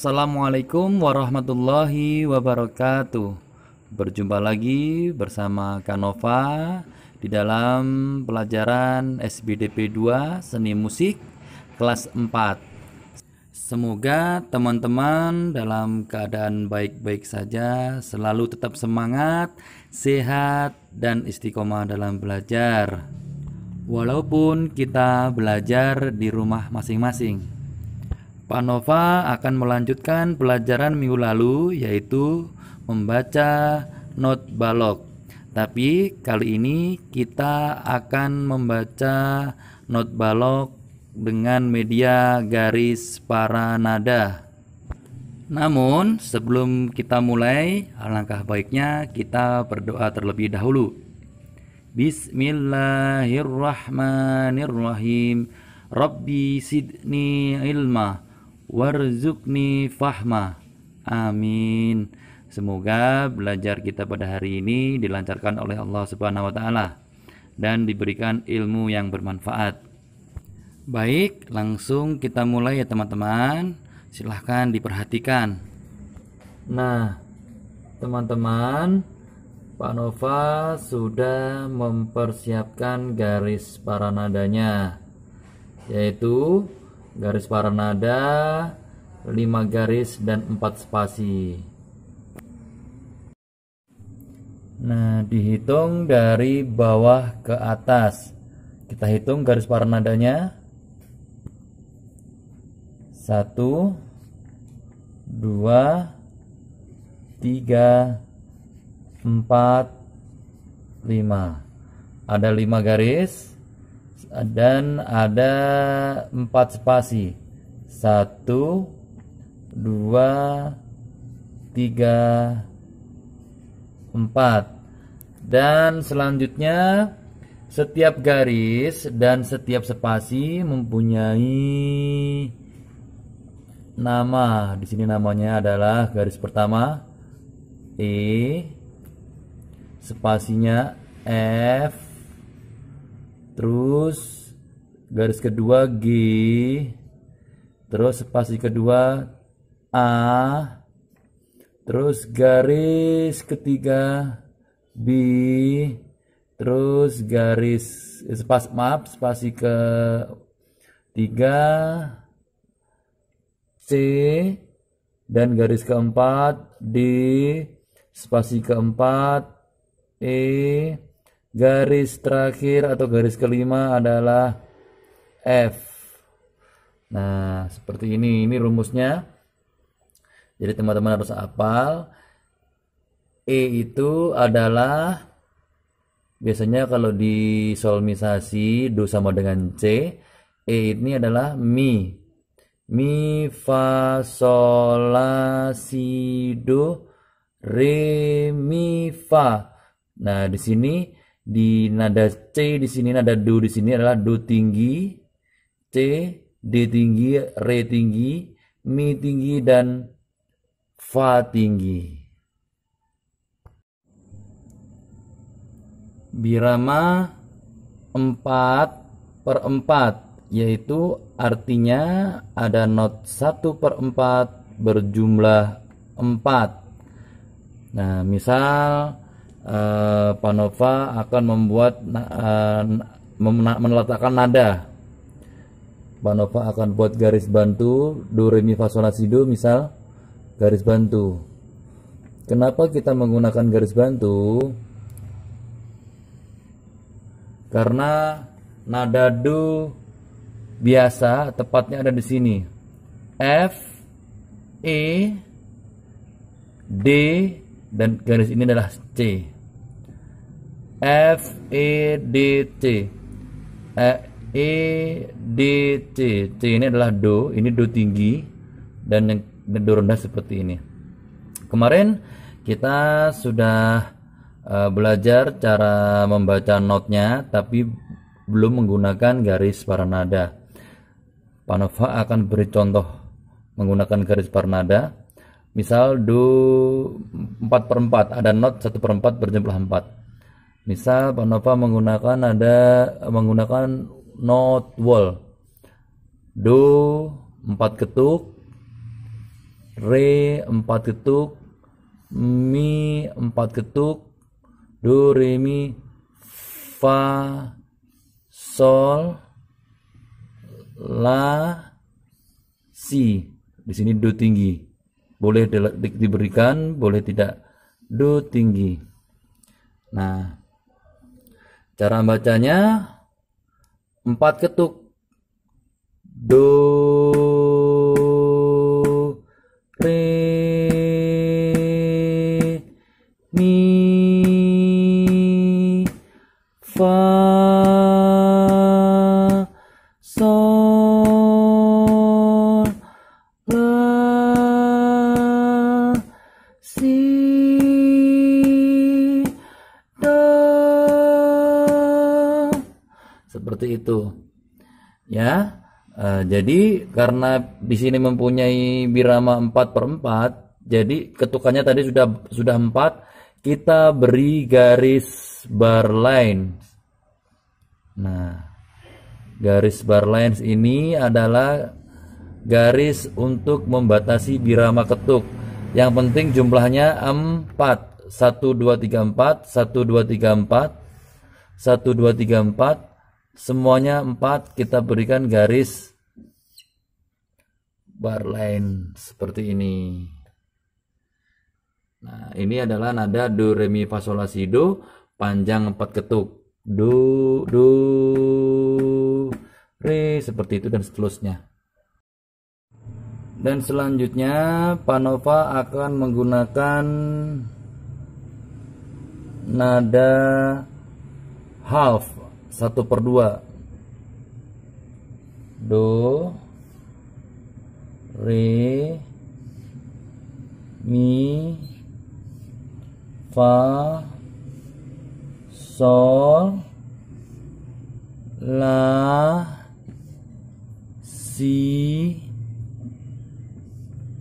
Assalamualaikum warahmatullahi wabarakatuh. Berjumpa lagi bersama Kanova di dalam pelajaran SBDP 2 Seni Musik kelas 4. Semoga teman-teman dalam keadaan baik-baik saja, selalu tetap semangat, sehat dan istiqomah dalam belajar. Walaupun kita belajar di rumah masing-masing. Pak Nova akan melanjutkan pelajaran minggu lalu yaitu membaca not balok. Tapi kali ini kita akan membaca not balok dengan media garis paranada. Namun sebelum kita mulai alangkah baiknya kita berdoa terlebih dahulu. Bismillahirrahmanirrahim. Rabbi sidni ilma warzukni fahma amin semoga belajar kita pada hari ini dilancarkan oleh Allah Subhanahu wa taala dan diberikan ilmu yang bermanfaat baik langsung kita mulai ya teman-teman silahkan diperhatikan nah teman-teman Pak Nova sudah mempersiapkan garis paranadanya yaitu garis warna nada 5 garis dan 4 spasi nah dihitung dari bawah ke atas kita hitung garis warna nadanya 1 2 3 4 5 ada 5 garis dan ada empat spasi satu dua tiga empat dan selanjutnya setiap garis dan setiap spasi mempunyai nama. Di sini namanya adalah garis pertama E, spasinya F, terus garis kedua G terus spasi kedua A terus garis ketiga B terus garis eh, spasi maaf spasi ke tiga C dan garis keempat D spasi keempat E Garis terakhir atau garis kelima adalah F. Nah, seperti ini. Ini rumusnya. Jadi teman-teman harus hafal. E itu adalah biasanya kalau di solmisasi do sama dengan C, E ini adalah mi. Mi fa sol la si do re mi fa. Nah, di sini di nada C di sini nada do di sini adalah do tinggi, C, D tinggi, re tinggi, mi tinggi dan fa tinggi. Birama 4 per 4 yaitu artinya ada not 1 per 4 berjumlah 4. Nah, misal uh, eh, Panova akan membuat uh, eh, meletakkan nada. Panova akan buat garis bantu do re mi fa sol la si do misal garis bantu. Kenapa kita menggunakan garis bantu? Karena nada do biasa tepatnya ada di sini. F E D dan garis ini adalah C F E D C e, e D C C ini adalah do ini do tinggi dan yang do rendah seperti ini kemarin kita sudah uh, belajar cara membaca notnya tapi belum menggunakan garis paranada Panova akan beri contoh menggunakan garis parnada Misal do 4 per 4, ada not 1 per 4 berjumlah 4. Misal Panova menggunakan ada menggunakan not wall. Do 4 ketuk, re 4 ketuk, mi 4 ketuk, do re mi fa sol la si di sini do tinggi boleh di, di, diberikan boleh tidak do tinggi nah cara bacanya empat ketuk do re itu. Ya. Uh, jadi karena di sini mempunyai birama 4 per 4, jadi ketukannya tadi sudah sudah 4, kita beri garis bar line. Nah, garis bar lines ini adalah garis untuk membatasi birama ketuk. Yang penting jumlahnya 4. 1 2 3 4, 1 2 3 4, 1 2 3 4, semuanya empat kita berikan garis bar line seperti ini nah ini adalah nada do re mi fa sol la si do panjang empat ketuk do do re seperti itu dan seterusnya dan selanjutnya Panova akan menggunakan nada half satu per dua do re mi fa sol la si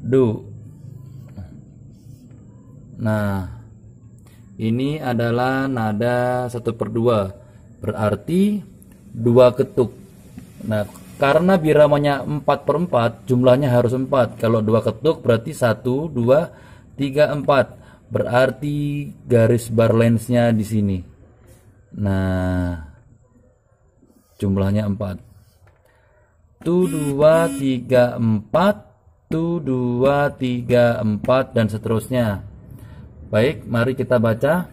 do nah ini adalah nada satu per dua berarti dua ketuk nah karena biramanya 4 per 4 jumlahnya harus 4 kalau dua ketuk berarti 1 2 3 4 berarti garis bar lensnya di sini nah jumlahnya 4 1, 2 3 4 1, 2 3 4 dan seterusnya baik mari kita baca Baik.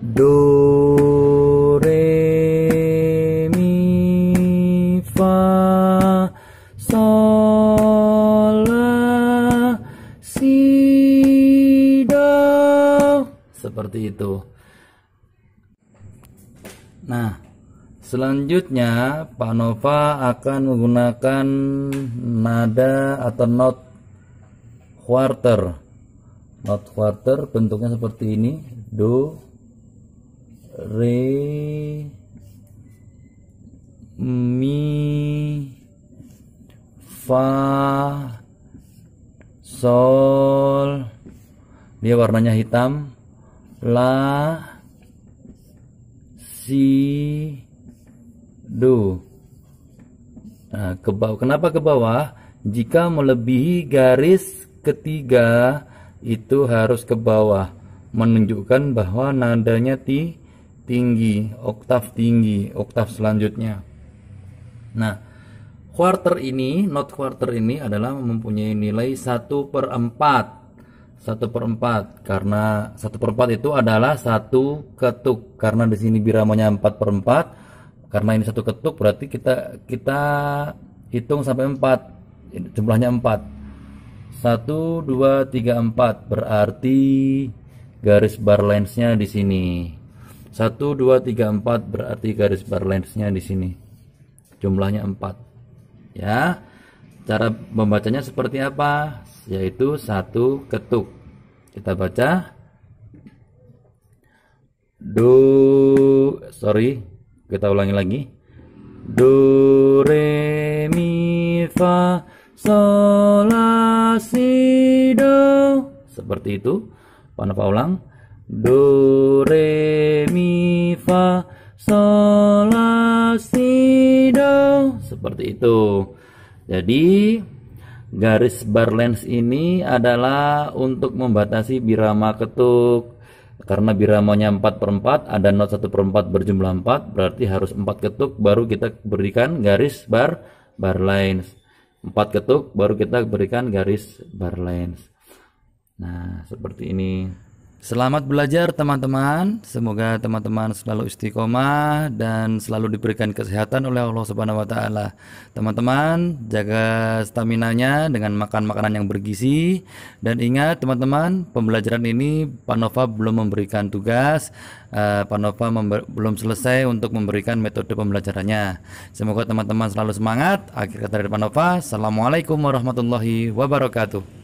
do re mi fa sol la si do seperti itu nah selanjutnya Pak Nova akan menggunakan nada atau not quarter not quarter bentuknya seperti ini do re mi fa sol dia warnanya hitam la si do nah ke bawah kenapa ke bawah jika melebihi garis ketiga itu harus ke bawah menunjukkan bahwa nadanya ti tinggi, oktav tinggi, oktav selanjutnya. Nah, quarter ini, not quarter ini adalah mempunyai nilai 1 per 4. 1 per 4, karena 1 per 4 itu adalah 1 ketuk. Karena di sini biramanya 4 per 4, karena ini 1 ketuk berarti kita kita hitung sampai 4. Jumlahnya 4. 1, 2, 3, 4 berarti garis bar lensnya di sini 1, 2, 3, 4 berarti garis bar lensnya di sini. Jumlahnya 4. Ya. Cara membacanya seperti apa? Yaitu satu ketuk. Kita baca do sorry kita ulangi lagi do re mi fa sol la si do seperti itu Pak ulang do re mi fa sol la si do seperti itu jadi garis bar lens ini adalah untuk membatasi birama ketuk karena biramanya 4 per 4 ada not 1 per 4 berjumlah 4 berarti harus 4 ketuk baru kita berikan garis bar bar length 4 ketuk baru kita berikan garis bar lens. nah seperti ini Selamat belajar teman-teman. Semoga teman-teman selalu istiqomah dan selalu diberikan kesehatan oleh Allah Subhanahu wa taala. Teman-teman, jaga stamina-nya dengan makan makanan yang bergizi dan ingat teman-teman, pembelajaran ini Panova belum memberikan tugas. Uh, eh, Panova belum selesai untuk memberikan metode pembelajarannya. Semoga teman-teman selalu semangat. Akhir kata dari Panova, Assalamualaikum warahmatullahi wabarakatuh.